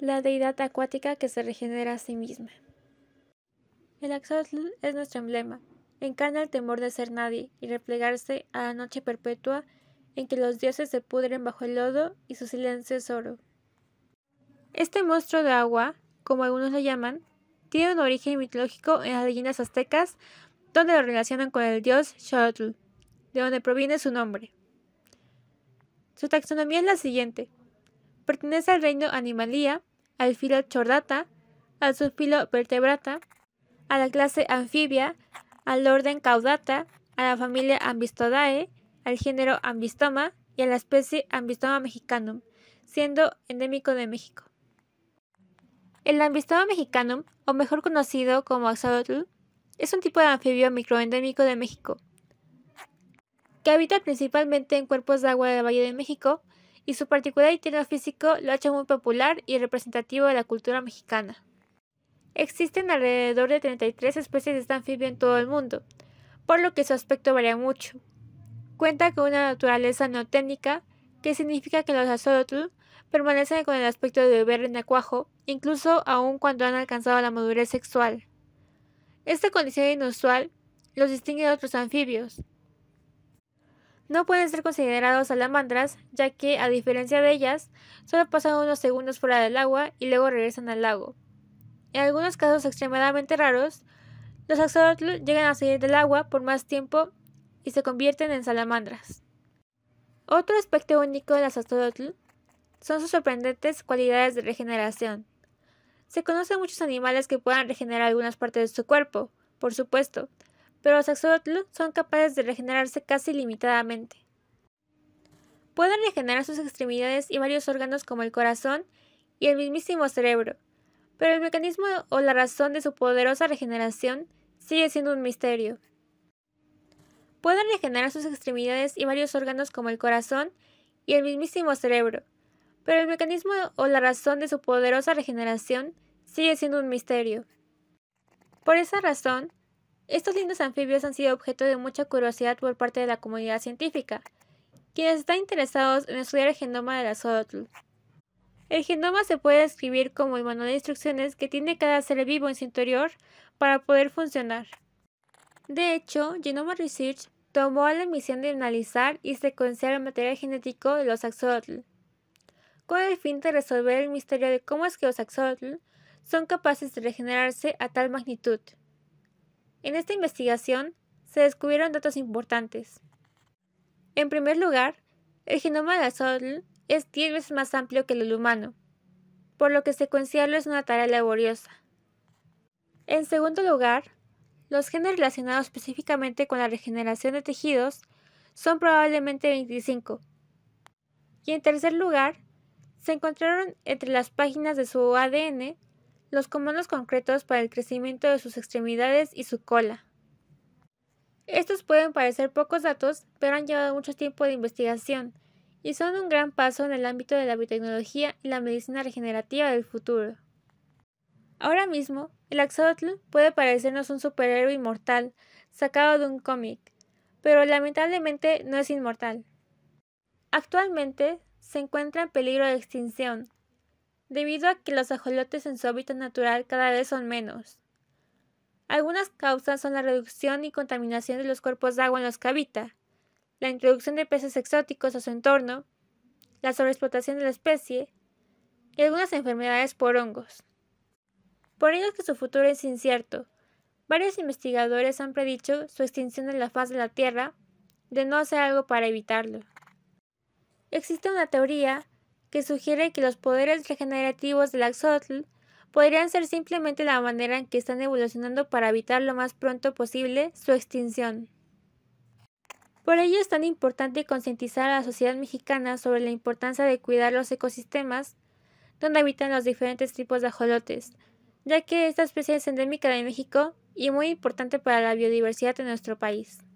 la deidad acuática que se regenera a sí misma. El axolotl es nuestro emblema, encarna el temor de ser nadie y replegarse a la noche perpetua en que los dioses se pudren bajo el lodo y su silencio es oro. Este monstruo de agua, como algunos lo llaman, tiene un origen mitológico en las leyendas aztecas, donde lo relacionan con el dios Xolotl, de donde proviene su nombre. Su taxonomía es la siguiente. Pertenece al reino Animalía, al filo chordata, al subfilo vertebrata, a la clase anfibia, al orden caudata, a la familia Ambistodae, al género Ambistoma y a la especie Ambistoma mexicanum, siendo endémico de México. El Ambistoma mexicanum, o mejor conocido como axolotl, es un tipo de anfibio microendémico de México, que habita principalmente en cuerpos de agua del Valle de México, y su particular interior físico lo ha hecho muy popular y representativo de la cultura mexicana. Existen alrededor de 33 especies de este anfibio en todo el mundo, por lo que su aspecto varía mucho. Cuenta con una naturaleza neotécnica, que significa que los azolotl permanecen con el aspecto de beber en acuajo, incluso aun cuando han alcanzado la madurez sexual. Esta condición inusual los distingue de otros anfibios, no pueden ser considerados salamandras, ya que, a diferencia de ellas, solo pasan unos segundos fuera del agua y luego regresan al lago. En algunos casos extremadamente raros, los axolotl llegan a salir del agua por más tiempo y se convierten en salamandras. Otro aspecto único de las axodotl son sus sorprendentes cualidades de regeneración. Se conocen muchos animales que puedan regenerar algunas partes de su cuerpo, por supuesto, pero los axolotl son capaces de regenerarse casi limitadamente. Pueden regenerar sus extremidades y varios órganos como el corazón y el mismísimo cerebro, pero el mecanismo o la razón de su poderosa regeneración sigue siendo un misterio. Pueden regenerar sus extremidades y varios órganos como el corazón y el mismísimo cerebro, pero el mecanismo o la razón de su poderosa regeneración sigue siendo un misterio. Por esa razón, estos lindos anfibios han sido objeto de mucha curiosidad por parte de la comunidad científica, quienes están interesados en estudiar el genoma de la zootl. El genoma se puede describir como el manual de instrucciones que tiene cada ser vivo en su interior para poder funcionar. De hecho, Genoma Research tomó la misión de analizar y secuenciar el material genético de los axolotl, con el fin de resolver el misterio de cómo es que los axolotl son capaces de regenerarse a tal magnitud. En esta investigación se descubrieron datos importantes. En primer lugar, el genoma de sol es 10 veces más amplio que el humano, por lo que secuenciarlo es una tarea laboriosa. En segundo lugar, los genes relacionados específicamente con la regeneración de tejidos son probablemente 25. Y en tercer lugar, se encontraron entre las páginas de su ADN los comandos concretos para el crecimiento de sus extremidades y su cola. Estos pueden parecer pocos datos, pero han llevado mucho tiempo de investigación y son un gran paso en el ámbito de la biotecnología y la medicina regenerativa del futuro. Ahora mismo, el axolotl puede parecernos un superhéroe inmortal, sacado de un cómic, pero lamentablemente no es inmortal. Actualmente se encuentra en peligro de extinción, debido a que los ajolotes en su hábitat natural cada vez son menos. Algunas causas son la reducción y contaminación de los cuerpos de agua en los que habita, la introducción de peces exóticos a su entorno, la sobreexplotación de la especie y algunas enfermedades por hongos. Por ello que su futuro es incierto. Varios investigadores han predicho su extinción en la faz de la Tierra de no hacer algo para evitarlo. Existe una teoría que sugiere que los poderes regenerativos del axotl podrían ser simplemente la manera en que están evolucionando para evitar lo más pronto posible su extinción. Por ello es tan importante concientizar a la sociedad mexicana sobre la importancia de cuidar los ecosistemas donde habitan los diferentes tipos de ajolotes, ya que esta especie es endémica de México y muy importante para la biodiversidad de nuestro país.